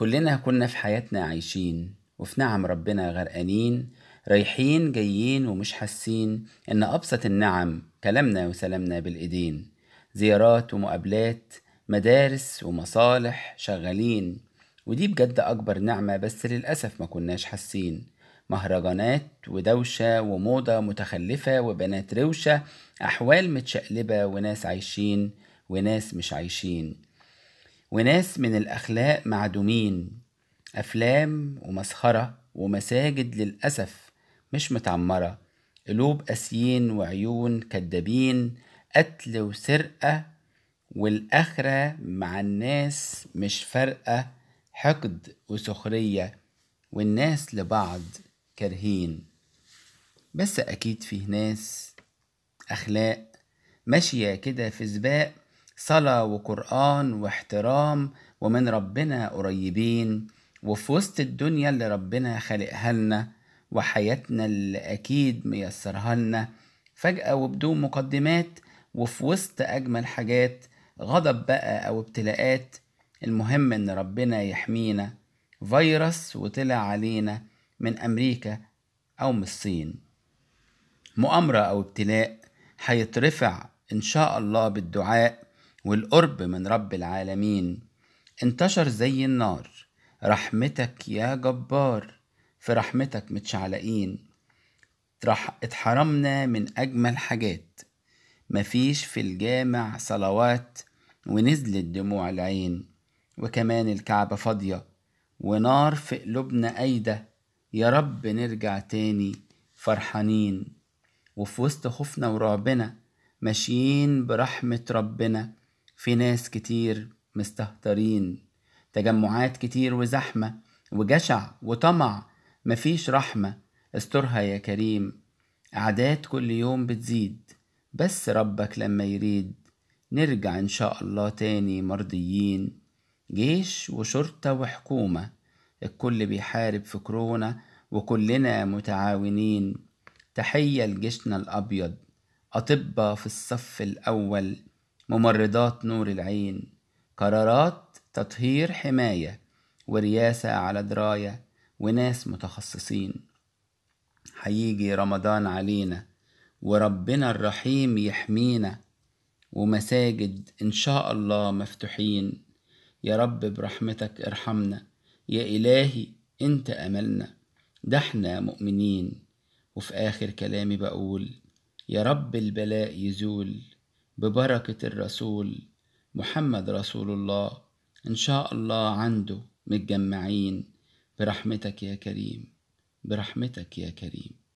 كلنا كنا في حياتنا عايشين وفي نعم ربنا غرقانين رايحين جايين ومش حاسين إن أبسط النعم كلامنا وسلامنا بالإيدين زيارات ومقابلات مدارس ومصالح شغالين ودي بجد أكبر نعمة بس للأسف ما كناش حاسين مهرجانات ودوشة وموضة متخلفة وبنات روشة أحوال متشقلبة وناس عايشين وناس مش عايشين وناس من الأخلاق معدومين أفلام ومسخرة ومساجد للأسف مش متعمرة قلوب أسيين وعيون كدابين قتل وسرقة والآخرة مع الناس مش فارقة حقد وسخرية والناس لبعض كارهين بس أكيد فيه ناس أخلاق ماشية كده في سباق صلاة وقرآن واحترام ومن ربنا قريبين وفي وسط الدنيا اللي ربنا خلقها لنا وحياتنا اللي أكيد ميسرها لنا فجأة وبدون مقدمات وفي وسط أجمل حاجات غضب بقى أو ابتلاءات المهم إن ربنا يحمينا فيروس وطلع علينا من أمريكا أو من الصين مؤامرة أو ابتلاء هيترفع إن شاء الله بالدعاء والقرب من رب العالمين انتشر زي النار رحمتك يا جبار في رحمتك متشعلقين اتحرمنا من أجمل حاجات مفيش في الجامع صلوات ونزلت دموع العين وكمان الكعبة فاضية ونار في قلوبنا أيدة يا رب نرجع تاني فرحانين وفي وسط خوفنا ورعبنا ماشيين برحمة ربنا في ناس كتير مستهترين تجمعات كتير وزحمة وجشع وطمع مفيش رحمة استرها يا كريم أعداد كل يوم بتزيد بس ربك لما يريد نرجع إن شاء الله تاني مرضيين جيش وشرطة وحكومة الكل بيحارب في كورونا وكلنا متعاونين تحية لجيشنا الأبيض أطباء في الصف الأول ممرضات نور العين قرارات تطهير حماية ورياسة على دراية وناس متخصصين هيجي رمضان علينا وربنا الرحيم يحمينا ومساجد إن شاء الله مفتوحين يا رب برحمتك ارحمنا يا إلهي أنت أملنا ده احنا مؤمنين وفي آخر كلامي بقول يا رب البلاء يزول ببركة الرسول محمد رسول الله إن شاء الله عنده متجمعين برحمتك يا كريم برحمتك يا كريم